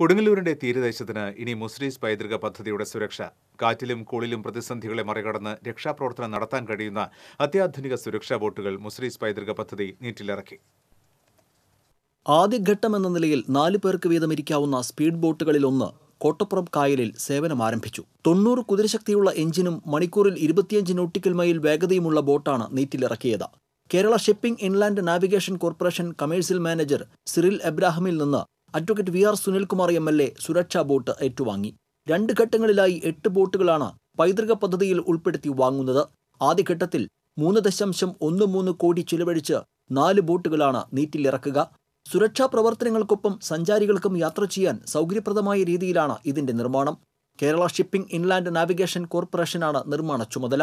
കൊടുങ്ങല്ലൂരിന്റെ തീരദേശത്തിന് ഇനി മുസ്രീസ് പൈതൃക പദ്ധതിയുടെ സുരക്ഷ കാറ്റിലും കൂളിലും പ്രതിസന്ധികളെ മറികടന്ന് രക്ഷാപ്രവർത്തനം നടത്താൻ കഴിയുന്ന അത്യാധുനിക സുരക്ഷാ ബോട്ടുകൾ മുസ്രീസ് പൈതൃക പദ്ധതി നീറ്റിലിറക്കി ആദ്യഘട്ടമെന്ന എന്ന നിലയിൽ നാല് പേർക്ക് വീതം ഇരിക്കാവുന്ന സ്പീഡ് ബോട്ടുകളിലൊന്ന് കോട്ടപ്പുറം കായലിൽ സേവനം ആരംഭിച്ചു തൊണ്ണൂറ് കുതിരശക്തിയുള്ള എഞ്ചിനും മണിക്കൂറിൽ ഇരുപത്തിയഞ്ച് നോട്ടിക്കൽ മൈൽ വേഗതയുമുള്ള ബോട്ടാണ് നീറ്റിലിറക്കിയത് Kerala shipping inland navigation corporation commercial manager Cyril എബ്രാഹിമിൽ നിന്ന് advocate V R Sunilkumar M L A സുരക്ഷാ ബോട്ട് ഏറ്റുവാങ്ങി രണ്ട് ഘട്ടങ്ങളിലായി എട്ട് ബോട്ടുകളാണ് പൈതൃക പദ്ധതിയിൽ ഉൾപ്പെടുത്തി വാങ്ങുന്നത് ആദ്യഘട്ടത്തിൽ മൂന്ന് ദശാംശം ഒന്ന് മൂന്ന് കോടി ചിലവഴിച്ച് നാല് ബോട്ടുകളാണ് നീറ്റിലിറക്കുക സുരക്ഷാ പ്രവർത്തനങ്ങൾക്കൊപ്പം സഞ്ചാരികൾക്കും യാത്ര ചെയ്യാൻ സൗകര്യപ്രദമായ രീതിയിലാണ് ഇതിന്റെ നിർമ്മാണം കേരള ഷിപ്പിംഗ് ഇൻലാൻഡ് നാവിഗേഷൻ കോർപ്പറേഷനാണ് നിർമ്മാണ ചുമതല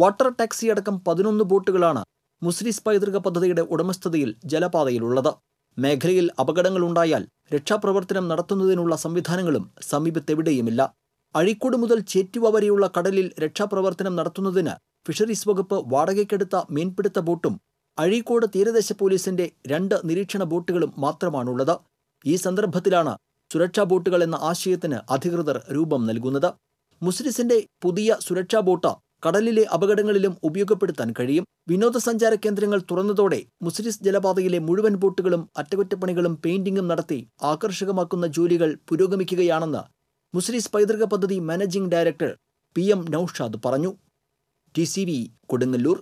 വാട്ടർ ടാക്സി അടക്കം പതിനൊന്ന് ബോട്ടുകളാണ് മുസ്ലിസ് പൈതൃക പദ്ധതിയുടെ ഉടമസ്ഥതയിൽ ജലപാതയിലുള്ളത് മേഖലയിൽ ഉണ്ടായാൽ രക്ഷാപ്രവർത്തനം നടത്തുന്നതിനുള്ള സംവിധാനങ്ങളും സമീപത്തെവിടെയുമില്ല അഴീക്കോട് മുതൽ ചേറ്റുവ വരെയുള്ള കടലിൽ രക്ഷാപ്രവർത്തനം നടത്തുന്നതിന് ഫിഷറീസ് വകുപ്പ് വാടകയ്ക്കെടുത്ത മീൻപിടുത്ത ബോട്ടും അഴീക്കോട് തീരദേശ പോലീസിന്റെ രണ്ട് നിരീക്ഷണ ബോട്ടുകളും മാത്രമാണുള്ളത് ഈ സന്ദർഭത്തിലാണ് സുരക്ഷാ ബോട്ടുകൾ എന്ന ആശയത്തിന് അധികൃതർ രൂപം നൽകുന്നത് മുസ്ലിസിന്റെ പുതിയ സുരക്ഷാ ബോട്ട് കടലിലെ അപകടങ്ങളിലും ഉപയോഗപ്പെടുത്താൻ കഴിയും വിനോദസഞ്ചാര കേന്ദ്രങ്ങൾ തുറന്നതോടെ മുസ്ലിസ് ജലപാതയിലെ മുഴുവൻ ബോട്ടുകളും അറ്റകുറ്റപ്പണികളും പെയിന്റിംഗും നടത്തി ആകർഷകമാക്കുന്ന ജോലികൾ പുരോഗമിക്കുകയാണെന്ന് മുസ്ലിസ് പൈതൃക പദ്ധതി managing director P M Noushad പറഞ്ഞു ടി സി വി കൊടുങ്ങല്ലൂർ